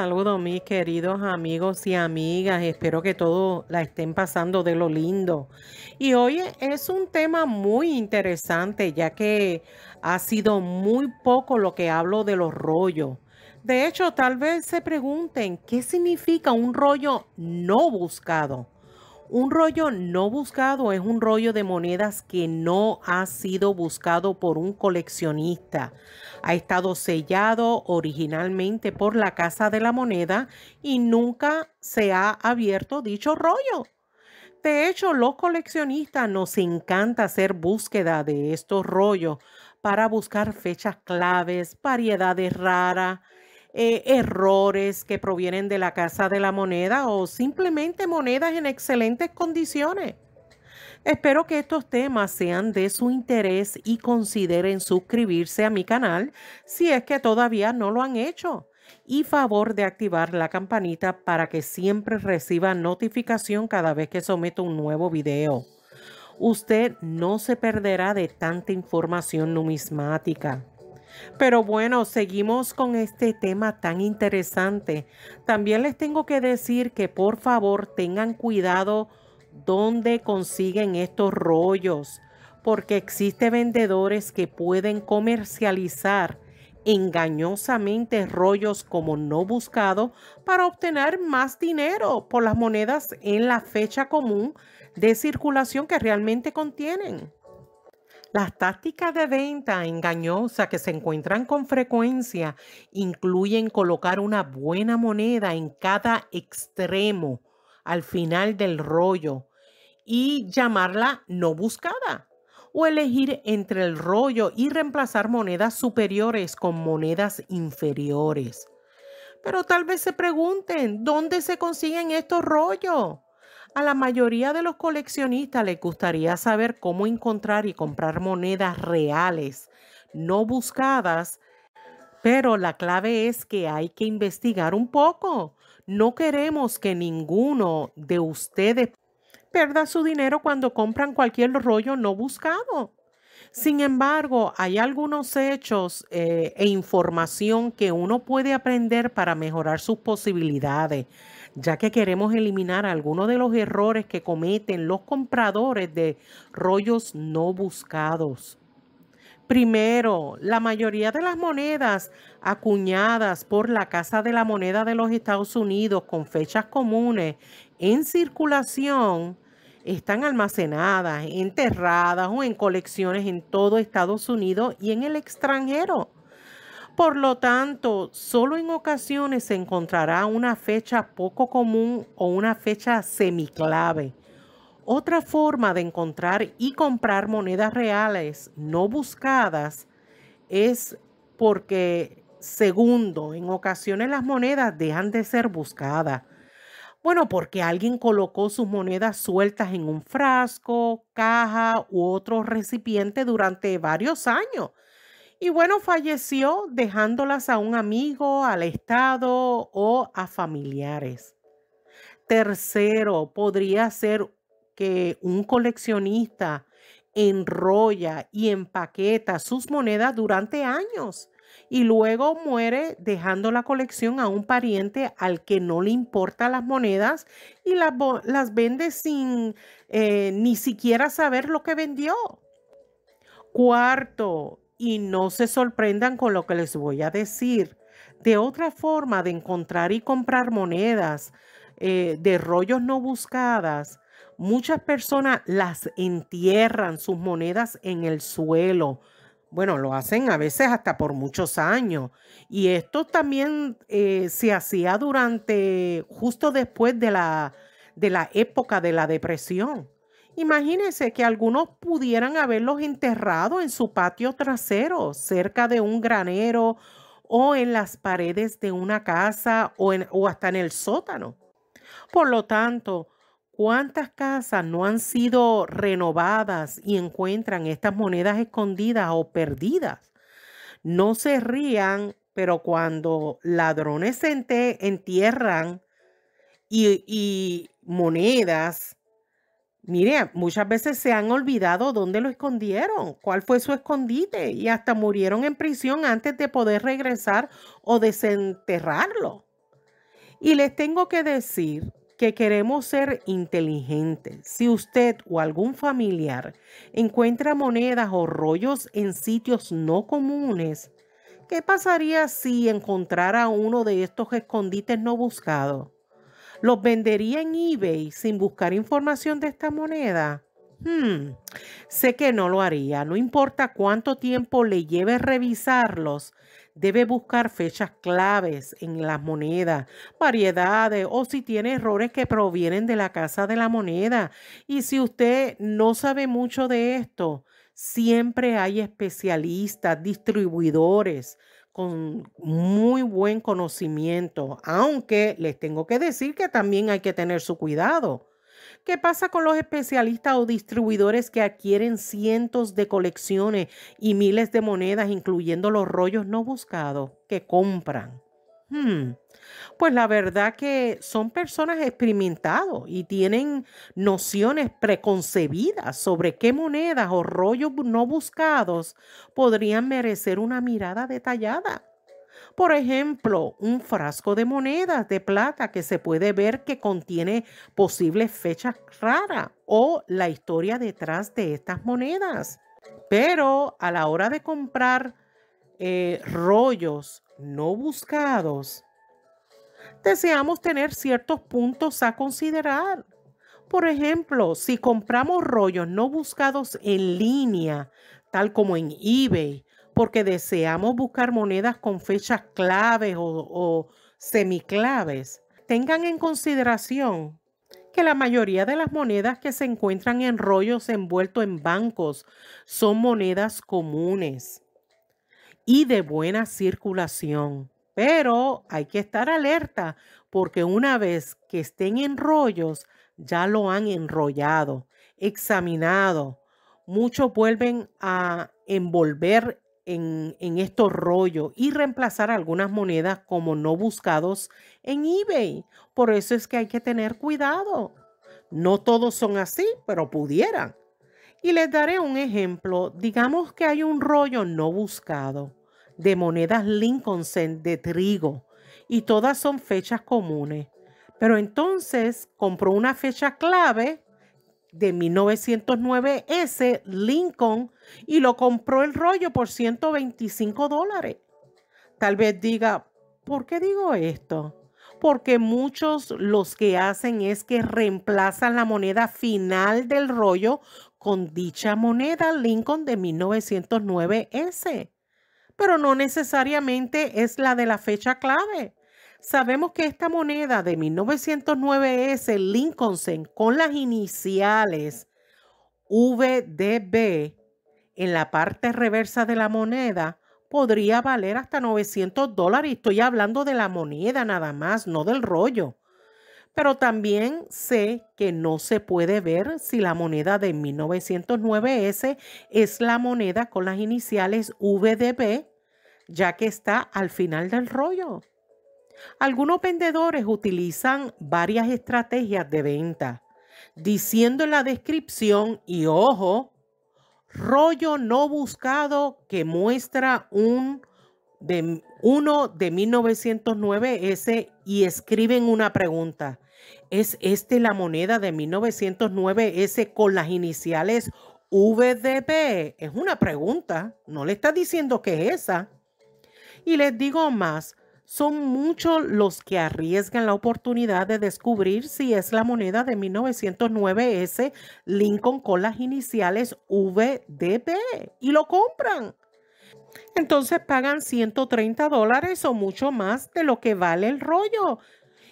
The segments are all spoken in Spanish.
Saludos mis queridos amigos y amigas, espero que todos la estén pasando de lo lindo. Y hoy es un tema muy interesante ya que ha sido muy poco lo que hablo de los rollos. De hecho, tal vez se pregunten qué significa un rollo no buscado. Un rollo no buscado es un rollo de monedas que no ha sido buscado por un coleccionista. Ha estado sellado originalmente por la Casa de la Moneda y nunca se ha abierto dicho rollo. De hecho, los coleccionistas nos encanta hacer búsqueda de estos rollos para buscar fechas claves, variedades raras, eh, errores que provienen de la casa de la moneda o simplemente monedas en excelentes condiciones. Espero que estos temas sean de su interés y consideren suscribirse a mi canal si es que todavía no lo han hecho. Y favor de activar la campanita para que siempre reciba notificación cada vez que someto un nuevo video. Usted no se perderá de tanta información numismática. Pero bueno, seguimos con este tema tan interesante. También les tengo que decir que por favor tengan cuidado dónde consiguen estos rollos, porque existen vendedores que pueden comercializar engañosamente rollos como no buscado para obtener más dinero por las monedas en la fecha común de circulación que realmente contienen. Las tácticas de venta engañosa que se encuentran con frecuencia incluyen colocar una buena moneda en cada extremo al final del rollo y llamarla no buscada o elegir entre el rollo y reemplazar monedas superiores con monedas inferiores. Pero tal vez se pregunten, ¿dónde se consiguen estos rollos? A la mayoría de los coleccionistas les gustaría saber cómo encontrar y comprar monedas reales, no buscadas, pero la clave es que hay que investigar un poco. No queremos que ninguno de ustedes pierda su dinero cuando compran cualquier rollo no buscado. Sin embargo, hay algunos hechos eh, e información que uno puede aprender para mejorar sus posibilidades, ya que queremos eliminar algunos de los errores que cometen los compradores de rollos no buscados. Primero, la mayoría de las monedas acuñadas por la Casa de la Moneda de los Estados Unidos con fechas comunes en circulación están almacenadas, enterradas o en colecciones en todo Estados Unidos y en el extranjero. Por lo tanto, solo en ocasiones se encontrará una fecha poco común o una fecha semiclave. Otra forma de encontrar y comprar monedas reales no buscadas es porque, segundo, en ocasiones las monedas dejan de ser buscadas bueno, porque alguien colocó sus monedas sueltas en un frasco, caja u otro recipiente durante varios años. Y bueno, falleció dejándolas a un amigo, al Estado o a familiares. Tercero, podría ser que un coleccionista enrolla y empaqueta sus monedas durante años y luego muere dejando la colección a un pariente al que no le importa las monedas y las, las vende sin eh, ni siquiera saber lo que vendió. Cuarto, y no se sorprendan con lo que les voy a decir, de otra forma de encontrar y comprar monedas eh, de rollos no buscadas, muchas personas las entierran sus monedas en el suelo bueno, lo hacen a veces hasta por muchos años. Y esto también eh, se hacía durante, justo después de la, de la época de la depresión. Imagínense que algunos pudieran haberlos enterrado en su patio trasero, cerca de un granero o en las paredes de una casa o, en, o hasta en el sótano. Por lo tanto, ¿Cuántas casas no han sido renovadas y encuentran estas monedas escondidas o perdidas? No se rían, pero cuando ladrones entierran y, monedas, miren, muchas veces se han olvidado dónde lo escondieron, cuál fue su escondite y hasta murieron en prisión antes de poder regresar o desenterrarlo. Y les tengo que decir que queremos ser inteligentes. Si usted o algún familiar encuentra monedas o rollos en sitios no comunes, ¿qué pasaría si encontrara uno de estos escondites no buscados? ¿Los vendería en eBay sin buscar información de esta moneda? Hmm, sé que no lo haría, no importa cuánto tiempo le lleve revisarlos, Debe buscar fechas claves en las monedas, variedades o si tiene errores que provienen de la casa de la moneda. Y si usted no sabe mucho de esto, siempre hay especialistas, distribuidores con muy buen conocimiento, aunque les tengo que decir que también hay que tener su cuidado ¿Qué pasa con los especialistas o distribuidores que adquieren cientos de colecciones y miles de monedas, incluyendo los rollos no buscados que compran? Hmm. Pues la verdad que son personas experimentadas y tienen nociones preconcebidas sobre qué monedas o rollos no buscados podrían merecer una mirada detallada por ejemplo, un frasco de monedas de plata que se puede ver que contiene posibles fechas raras o la historia detrás de estas monedas. Pero a la hora de comprar eh, rollos no buscados, deseamos tener ciertos puntos a considerar. Por ejemplo, si compramos rollos no buscados en línea, tal como en eBay, porque deseamos buscar monedas con fechas claves o, semiclaves, tengan en consideración que la mayoría de las monedas que se encuentran en rollos envueltos en bancos son monedas comunes y de buena circulación. Pero hay que estar alerta porque una vez que estén en rollos, ya lo han enrollado, examinado. Muchos vuelven a envolver en, estos rollos y reemplazar algunas monedas como no buscados en eBay. Por eso es que hay que tener cuidado. No todos son así, pero pudieran. Y les daré un ejemplo. Digamos que hay un rollo no buscado de monedas Lincoln de trigo y todas son fechas comunes. Pero entonces compró una fecha clave de 1909S Lincoln y lo compró el rollo por 125 dólares. Tal vez diga, ¿por qué digo esto? Porque muchos los que hacen es que reemplazan la moneda final del rollo con dicha moneda Lincoln de 1909S. Pero no necesariamente es la de la fecha clave. Sabemos que esta moneda de 1909 S el con las iniciales VDB en la parte reversa de la moneda podría valer hasta 900 dólares. Estoy hablando de la moneda nada más, no del rollo. Pero también sé que no se puede ver si la moneda de 1909S es la moneda con las iniciales VDB, ya que está al final del rollo. Algunos vendedores utilizan varias estrategias de venta, diciendo en la descripción, y ojo, rollo no buscado que muestra un de, uno de 1909 S y escriben una pregunta. ¿Es este la moneda de 1909 S con las iniciales VDP? Es una pregunta, no le está diciendo que es esa. Y les digo más, son muchos los que arriesgan la oportunidad de descubrir si es la moneda de 1909S Lincoln con las iniciales VDB y lo compran. Entonces pagan 130 dólares o mucho más de lo que vale el rollo.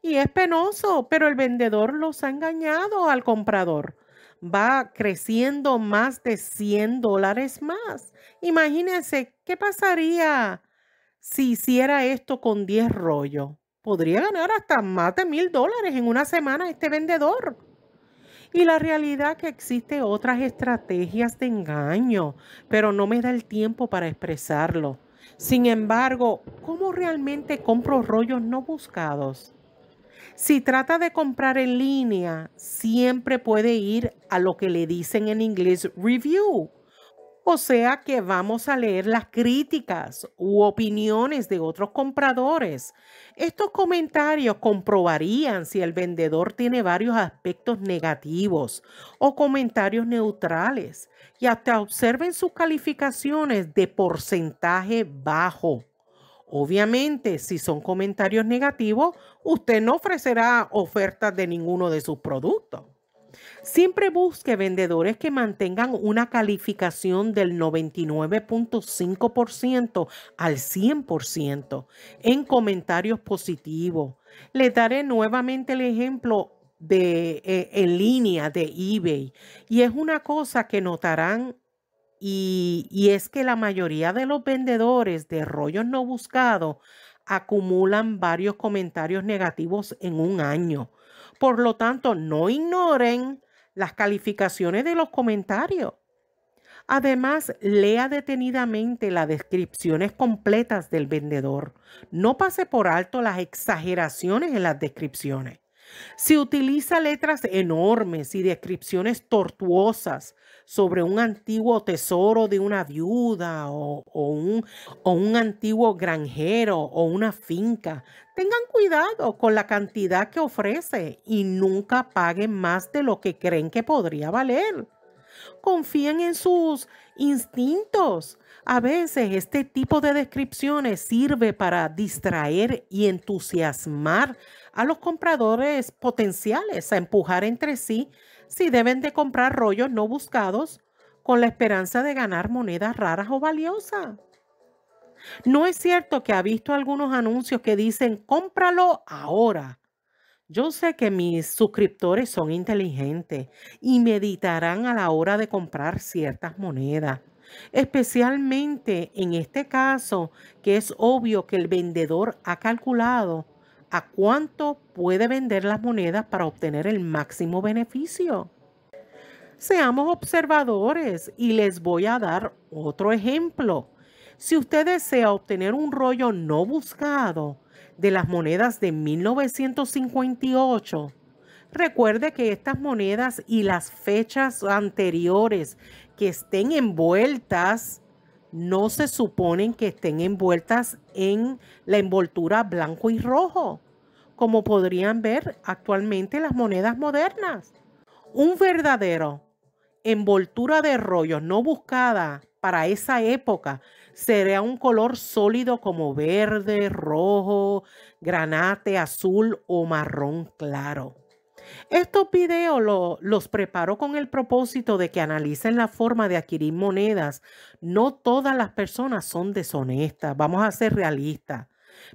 Y es penoso, pero el vendedor los ha engañado al comprador. Va creciendo más de 100 dólares más. Imagínense qué pasaría si hiciera esto con 10 rollos, podría ganar hasta más de mil dólares en una semana este vendedor. Y la realidad que existe otras estrategias de engaño, pero no me da el tiempo para expresarlo. Sin embargo, ¿cómo realmente compro rollos no buscados? Si trata de comprar en línea, siempre puede ir a lo que le dicen en inglés review o sea que vamos a leer las críticas u opiniones de otros compradores. Estos comentarios comprobarían si el vendedor tiene varios aspectos negativos o comentarios neutrales y hasta observen sus calificaciones de porcentaje bajo. Obviamente, si son comentarios negativos, usted no ofrecerá ofertas de ninguno de sus productos. Siempre busque vendedores que mantengan una calificación del 99.5% al 100% en comentarios positivos. Le daré nuevamente el ejemplo de eh, en línea de eBay y es una cosa que notarán y, y es que la mayoría de los vendedores de rollos no buscados acumulan varios comentarios negativos en un año. Por lo tanto, no ignoren las calificaciones de los comentarios. Además, lea detenidamente las descripciones completas del vendedor. No pase por alto las exageraciones en las descripciones. Si utiliza letras enormes y descripciones tortuosas sobre un antiguo tesoro de una viuda o, un, o, un, antiguo granjero o una finca, tengan cuidado con la cantidad que ofrece y nunca paguen más de lo que creen que podría valer confían en sus instintos. A veces este tipo de descripciones sirve para distraer y entusiasmar a los compradores potenciales a empujar entre sí si deben de comprar rollos no buscados con la esperanza de ganar monedas raras o valiosas. No es cierto que ha visto algunos anuncios que dicen cómpralo ahora yo sé que mis suscriptores son inteligentes y meditarán a la hora de comprar ciertas monedas, especialmente en este caso que es obvio que el vendedor ha calculado a cuánto puede vender las monedas para obtener el máximo beneficio. Seamos observadores y les voy a dar otro ejemplo. Si usted desea obtener un rollo no buscado, de las monedas de 1958. Recuerde que estas monedas y las fechas anteriores que estén envueltas no se suponen que estén envueltas en la envoltura blanco y rojo, como podrían ver actualmente las monedas modernas. Un verdadero envoltura de rollos no buscada para esa época Sería un color sólido como verde, rojo, granate, azul o marrón claro. Estos videos los preparo con el propósito de que analicen la forma de adquirir monedas. No todas las personas son deshonestas, vamos a ser realistas.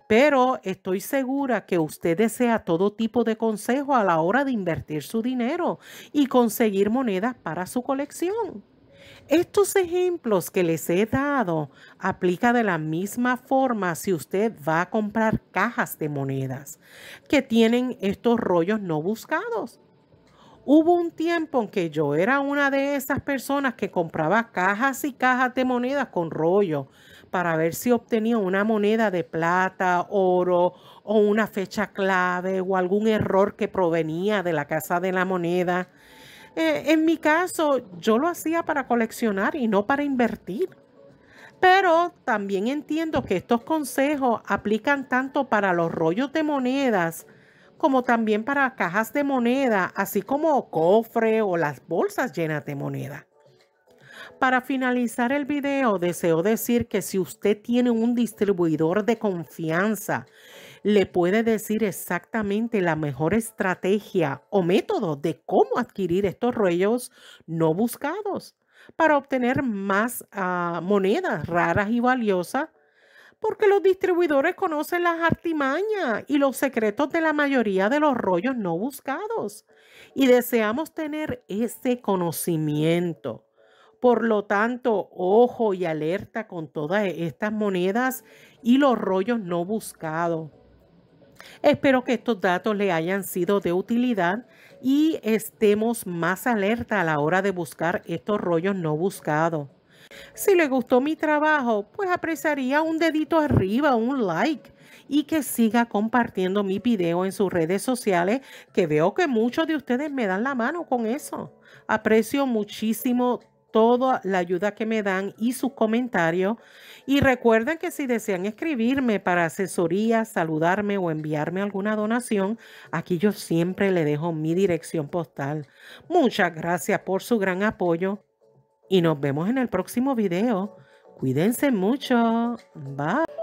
Pero estoy segura que usted desea todo tipo de consejo a la hora de invertir su dinero y conseguir monedas para su colección. Estos ejemplos que les he dado aplica de la misma forma si usted va a comprar cajas de monedas que tienen estos rollos no buscados. Hubo un tiempo en que yo era una de esas personas que compraba cajas y cajas de monedas con rollo para ver si obtenía una moneda de plata, oro o una fecha clave o algún error que provenía de la casa de la moneda. Eh, en mi caso, yo lo hacía para coleccionar y no para invertir. Pero también entiendo que estos consejos aplican tanto para los rollos de monedas como también para cajas de moneda, así como cofre o las bolsas llenas de moneda. Para finalizar el video, deseo decir que si usted tiene un distribuidor de confianza le puede decir exactamente la mejor estrategia o método de cómo adquirir estos rollos no buscados para obtener más ah, monedas raras y valiosas, porque los distribuidores conocen las artimañas y los secretos de la mayoría de los rollos no buscados. Y deseamos tener ese conocimiento. Por lo tanto, ojo y alerta con todas estas monedas y los rollos no buscados. Espero que estos datos le hayan sido de utilidad y estemos más alerta a la hora de buscar estos rollos no buscados. Si le gustó mi trabajo, pues apreciaría un dedito arriba, un like y que siga compartiendo mi video en sus redes sociales, que veo que muchos de ustedes me dan la mano con eso. Aprecio muchísimo toda la ayuda que me dan y sus comentarios. Y recuerden que si desean escribirme para asesoría, saludarme o enviarme alguna donación, aquí yo siempre le dejo mi dirección postal. Muchas gracias por su gran apoyo y nos vemos en el próximo video. Cuídense mucho. Bye.